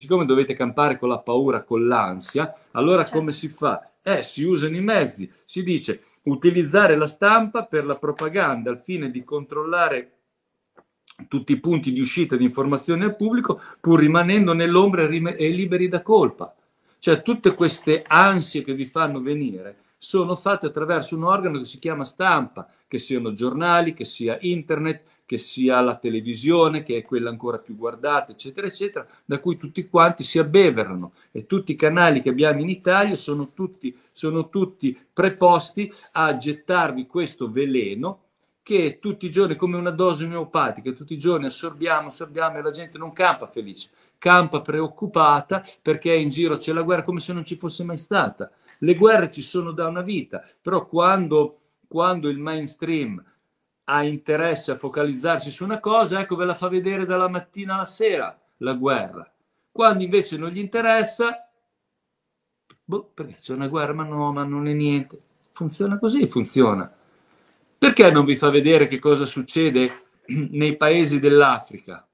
siccome dovete campare con la paura, con l'ansia, allora certo. come si fa? Eh, si usano i mezzi, si dice utilizzare la stampa per la propaganda al fine di controllare tutti i punti di uscita di informazioni al pubblico pur rimanendo nell'ombra e liberi da colpa. Cioè tutte queste ansie che vi fanno venire sono fatte attraverso un organo che si chiama stampa, che siano giornali, che sia internet, che sia la televisione, che è quella ancora più guardata, eccetera, eccetera, da cui tutti quanti si abbeverano e tutti i canali che abbiamo in Italia sono tutti, sono tutti preposti a gettarvi questo veleno che tutti i giorni, come una dose omeopatica, tutti i giorni assorbiamo, assorbiamo e la gente non campa felice, campa preoccupata perché in giro c'è la guerra come se non ci fosse mai stata. Le guerre ci sono da una vita, però quando, quando il mainstream ha interesse a focalizzarsi su una cosa, ecco ve la fa vedere dalla mattina alla sera la guerra. Quando invece non gli interessa, boh, perché c'è una guerra, ma no, ma non è niente. Funziona così, funziona. Perché non vi fa vedere che cosa succede nei paesi dell'Africa?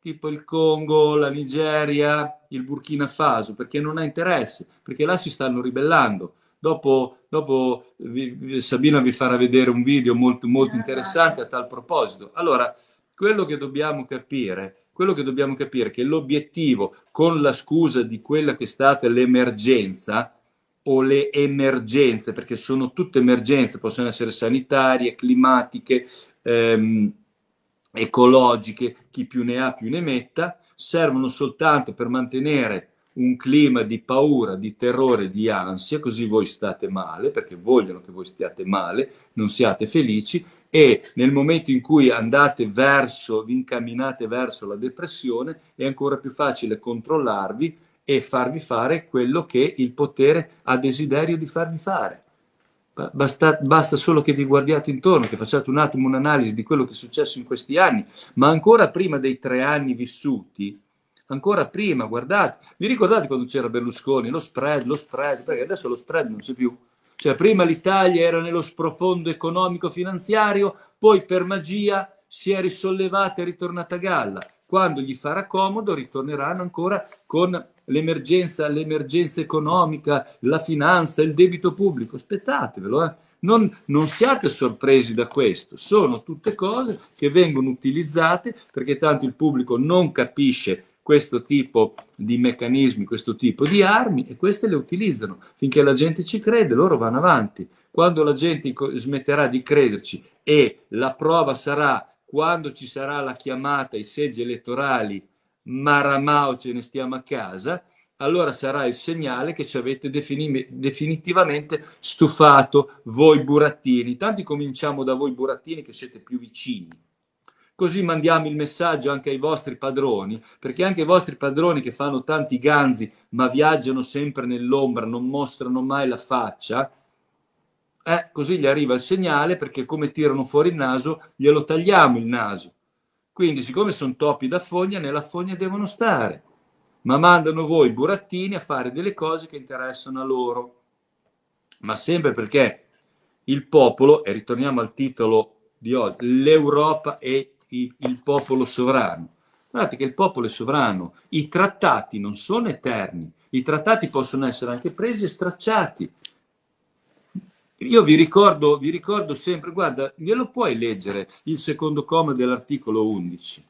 tipo il Congo, la Nigeria, il Burkina Faso, perché non ha interesse, perché là si stanno ribellando. Dopo, dopo vi, Sabina vi farà vedere un video molto, molto esatto. interessante a tal proposito. Allora, quello che dobbiamo capire, quello che dobbiamo capire è che l'obiettivo, con la scusa di quella che è stata l'emergenza, o le emergenze, perché sono tutte emergenze, possono essere sanitarie, climatiche, ehm, ecologiche, chi più ne ha più ne metta, servono soltanto per mantenere un clima di paura, di terrore, di ansia, così voi state male, perché vogliono che voi stiate male, non siate felici e nel momento in cui andate verso, vi incamminate verso la depressione, è ancora più facile controllarvi e farvi fare quello che il potere ha desiderio di farvi fare. Basta, basta, solo che vi guardiate intorno, che facciate un attimo un'analisi di quello che è successo in questi anni, ma ancora prima dei tre anni vissuti, ancora prima, guardate, vi ricordate quando c'era Berlusconi, lo spread, lo spread, perché adesso lo spread non c'è più. Cioè prima l'Italia era nello sprofondo economico-finanziario, poi per magia si è risollevata e ritornata a galla quando gli farà comodo ritorneranno ancora con l'emergenza, l'emergenza economica, la finanza, il debito pubblico. Aspettatevelo, eh. non, non, siate sorpresi da questo, sono tutte cose che vengono utilizzate perché tanto il pubblico non capisce questo tipo di meccanismi, questo tipo di armi e queste le utilizzano. Finché la gente ci crede, loro vanno avanti. Quando la gente smetterà di crederci e la prova sarà quando ci sarà la chiamata ai seggi elettorali, maramao ce ne stiamo a casa, allora sarà il segnale che ci avete defini- definitivamente stufato voi burattini. Tanti cominciamo da voi burattini che siete più vicini. Così mandiamo il messaggio anche ai vostri padroni, perché anche i vostri padroni che fanno tanti ganzi ma viaggiano sempre nell'ombra, non mostrano mai la faccia, eh, così gli arriva il segnale perché come tirano fuori il naso glielo tagliamo il naso. Quindi siccome sono topi da fogna, nella fogna devono stare, ma mandano voi burattini a fare delle cose che interessano a loro. Ma sempre perché il popolo, e ritorniamo al titolo di oggi, l'Europa e il, popolo sovrano. Guardate che il popolo è sovrano, i trattati non sono eterni, i trattati possono essere anche presi e stracciati. Io vi ricordo, vi ricordo sempre, guarda, glielo puoi leggere il secondo comma dell'articolo 11.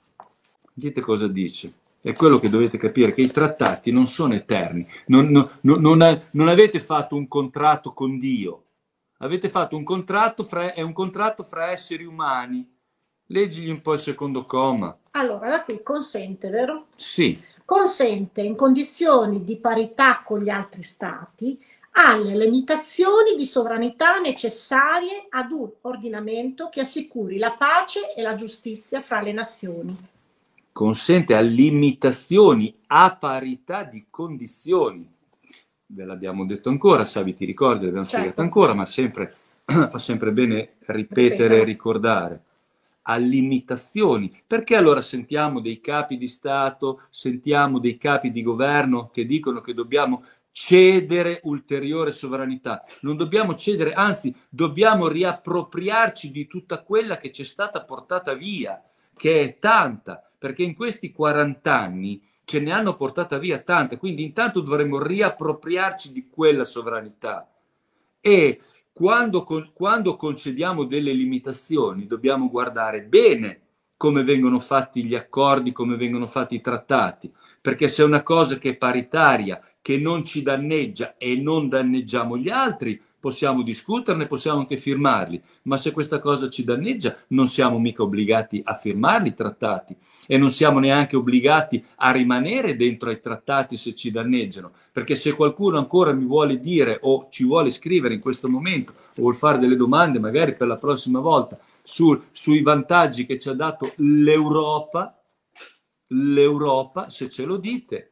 Dite cosa dice. È quello che dovete capire, che i trattati non sono eterni. Non, non, non, non avete fatto un contratto con Dio. Avete fatto un contratto fra, è un contratto fra esseri umani. Leggigli un po' il secondo comma. Allora, da qui consente, vero? Sì. Consente in condizioni di parità con gli altri stati alle limitazioni di sovranità necessarie ad un ordinamento che assicuri la pace e la giustizia fra le nazioni. Consente a limitazioni a parità di condizioni. Ve l'abbiamo detto ancora, Savi ti ricordi, l'abbiamo certo. spiegato ancora, ma sempre, fa sempre bene ripetere e ricordare a limitazioni. Perché allora sentiamo dei capi di Stato, sentiamo dei capi di governo che dicono che dobbiamo cedere ulteriore sovranità, non dobbiamo cedere, anzi dobbiamo riappropriarci di tutta quella che ci è stata portata via, che è tanta, perché in questi 40 anni ce ne hanno portata via tanta, quindi intanto dovremmo riappropriarci di quella sovranità e quando, quando concediamo delle limitazioni dobbiamo guardare bene come vengono fatti gli accordi, come vengono fatti i trattati, perché se una cosa che è paritaria, che non ci danneggia e non danneggiamo gli altri, possiamo discuterne, possiamo anche firmarli, ma se questa cosa ci danneggia non siamo mica obbligati a firmarli i trattati e non siamo neanche obbligati a rimanere dentro ai trattati se ci danneggiano, perché se qualcuno ancora mi vuole dire o ci vuole scrivere in questo momento o vuol fare delle domande magari per la prossima volta sul, sui vantaggi che ci ha dato l'Europa, l'Europa, se ce lo dite,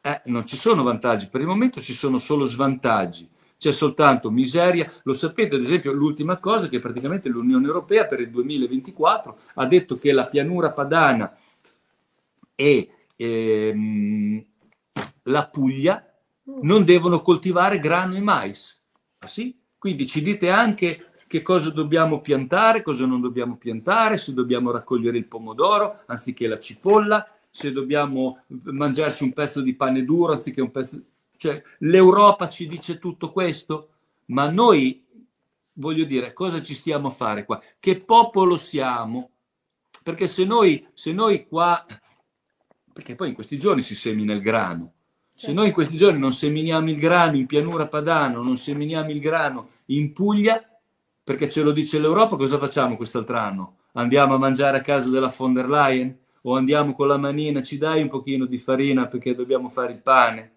eh, non ci sono vantaggi, per il momento ci sono solo svantaggi, c'è soltanto miseria. Lo sapete, ad esempio, l'ultima cosa che praticamente l'Unione Europea per il 2024 ha detto che la pianura padana e ehm, la Puglia non devono coltivare grano e mais. Ah, sì? Quindi ci dite anche che cosa dobbiamo piantare, cosa non dobbiamo piantare, se dobbiamo raccogliere il pomodoro anziché la cipolla, se dobbiamo mangiarci un pezzo di pane duro anziché un pezzo... Cioè, l'Europa ci dice tutto questo, ma noi, voglio dire, cosa ci stiamo a fare qua? Che popolo siamo? Perché se noi, se noi qua... Perché poi in questi giorni si semina il grano. Se certo. noi in questi giorni non seminiamo il grano in pianura padano, non seminiamo il grano in Puglia, perché ce lo dice l'Europa, cosa facciamo quest'altro anno? Andiamo a mangiare a casa della von der Leyen? o andiamo con la manina, ci dai un pochino di farina perché dobbiamo fare il pane.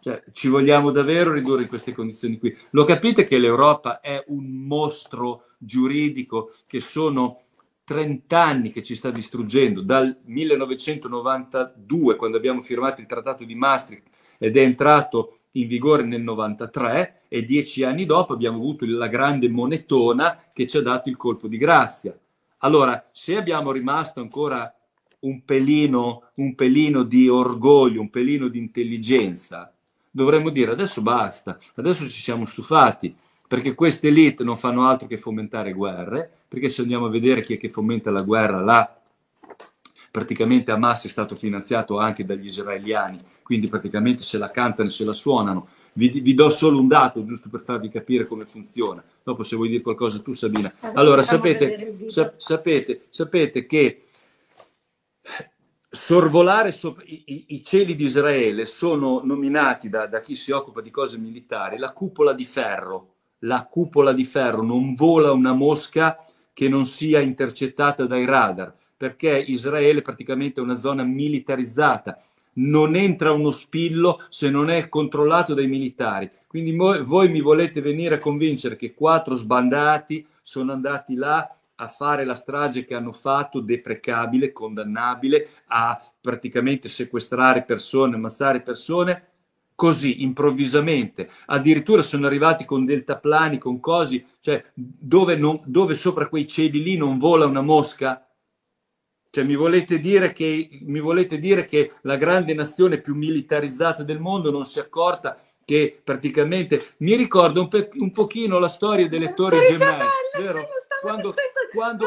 Cioè, ci vogliamo davvero ridurre in queste condizioni qui. Lo capite che l'Europa è un mostro giuridico che sono 30 anni che ci sta distruggendo, dal 1992, quando abbiamo firmato il trattato di Maastricht ed è entrato in vigore nel 93 e dieci anni dopo abbiamo avuto la grande monetona che ci ha dato il colpo di grazia. Allora, se abbiamo rimasto ancora un pelino, un pelino di orgoglio, un pelino di intelligenza, dovremmo dire adesso basta, adesso ci siamo stufati, perché queste elite non fanno altro che fomentare guerre, perché se andiamo a vedere chi è che fomenta la guerra là, praticamente Hamas è stato finanziato anche dagli israeliani, quindi praticamente se la cantano e se la suonano. Vi, vi, do solo un dato giusto per farvi capire come funziona. Dopo se vuoi dire qualcosa tu Sabina. Allora sapete, sa, sapete, sapete che sorvolare sopra i, i, cieli di Israele sono nominati da, da, chi si occupa di cose militari la cupola di ferro. La cupola di ferro non vola una mosca che non sia intercettata dai radar, perché Israele è praticamente è una zona militarizzata. Non entra uno spillo se non è controllato dai militari. Quindi voi, voi mi volete venire a convincere che quattro sbandati sono andati là a fare la strage che hanno fatto, deprecabile, condannabile, a praticamente sequestrare persone, ammazzare persone, così improvvisamente. Addirittura sono arrivati con deltaplani, con cosi, cioè dove, non, dove sopra quei cieli lì non vola una mosca? Cioè, mi volete, che, mi volete dire che la grande nazione più militarizzata del mondo non si è accorta che praticamente mi ricorda un, pe- un pochino la storia delle torri gemelle, gemelle vero? Quando, quando,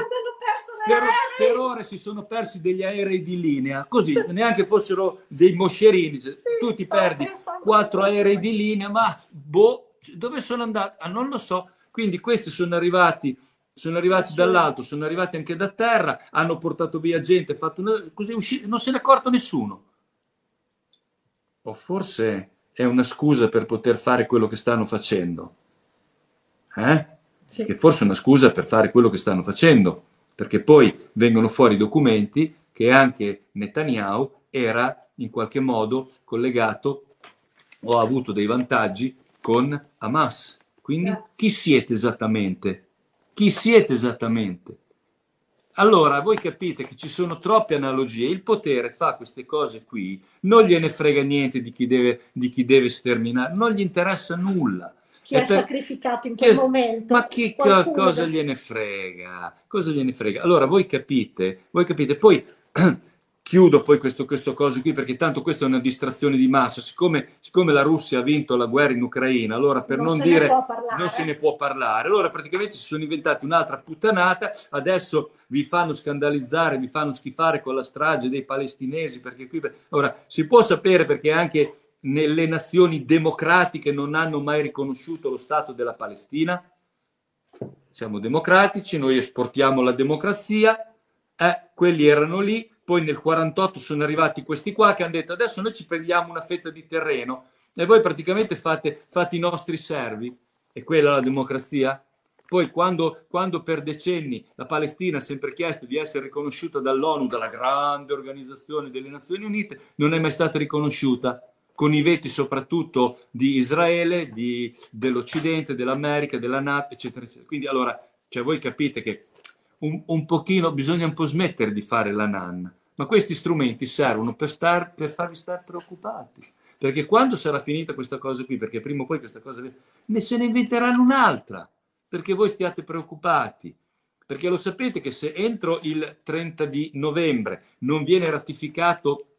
per, per, ore si sono persi degli aerei di linea, così sì. neanche fossero dei moscerini. Cioè, sì, tu ti perdi quattro aerei di linea, ma boh, dove sono andati? Ah, non lo so. Quindi questi sono arrivati sono arrivati dall'alto, sono arrivati anche da terra, hanno portato via gente, fatto una... così usci... non se ne è accorto nessuno. O forse è una scusa per poter fare quello che stanno facendo. Eh? sì. che forse è una scusa per fare quello che stanno facendo, perché poi vengono fuori documenti che anche Netanyahu era in qualche modo collegato o ha avuto dei vantaggi con Hamas. Quindi certo. chi siete esattamente? Chi siete esattamente? Allora, voi capite che ci sono troppe analogie. Il potere fa queste cose qui, non gliene frega niente di chi deve, di chi deve sterminare, non gli interessa nulla chi è per... sacrificato in quel chi... momento. Ma chi qualcuno... cosa gliene frega? Cosa gliene frega? Allora voi capite, voi capite, poi chiudo poi questo, questo coso qui perché tanto questa è una distrazione di massa, siccome, siccome la Russia ha vinto la guerra in Ucraina, allora per non, non dire non se ne può parlare, allora praticamente si sono inventati un'altra puttanata, adesso vi fanno scandalizzare, vi fanno schifare con la strage dei palestinesi, perché qui, ora si può sapere perché anche nelle nazioni democratiche non hanno mai riconosciuto lo Stato della Palestina? Siamo democratici, noi esportiamo la democrazia, eh, quelli erano lì, poi nel 48 sono arrivati questi qua che hanno detto adesso noi ci prendiamo una fetta di terreno e voi praticamente fate, fate i nostri servi. E quella la democrazia? Poi quando, quando, per decenni la Palestina ha sempre chiesto di essere riconosciuta dall'ONU, dalla grande organizzazione delle Nazioni Unite, non è mai stata riconosciuta con i veti soprattutto di Israele, di, dell'Occidente, dell'America, della Nato, eccetera, eccetera. Quindi allora, cioè, voi capite che un, un, pochino bisogna un po' smettere di fare la nanna, ma questi strumenti servono per, star, per farvi stare preoccupati. Perché quando sarà finita questa cosa qui, perché prima o poi questa cosa ne se ne inventeranno un'altra, perché voi stiate preoccupati. Perché lo sapete che se entro il 30 di novembre non viene ratificato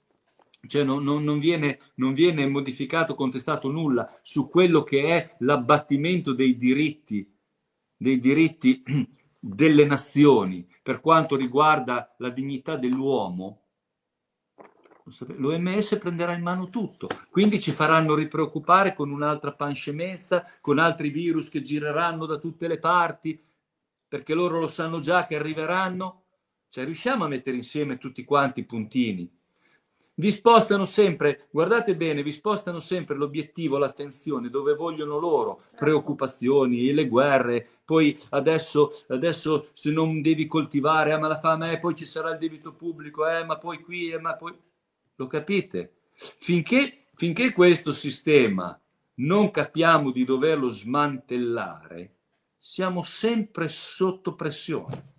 cioè non, non, non, viene, non, viene, modificato, contestato nulla su quello che è l'abbattimento dei diritti, dei diritti delle nazioni per quanto riguarda la dignità dell'uomo, l'OMS prenderà in mano tutto, quindi ci faranno ripreoccupare con un'altra panscemenza, con altri virus che gireranno da tutte le parti, perché loro lo sanno già che arriveranno. Cioè riusciamo a mettere insieme tutti quanti i puntini vi spostano sempre, guardate bene, vi spostano sempre l'obiettivo, l'attenzione dove vogliono loro, certo. preoccupazioni, le guerre, poi adesso, adesso se non devi coltivare, ah, ma la fame, eh, poi ci sarà il debito pubblico, eh, ma poi qui, eh, ma poi... Lo capite? Finché, finché questo sistema non capiamo di doverlo smantellare, siamo sempre sotto pressione.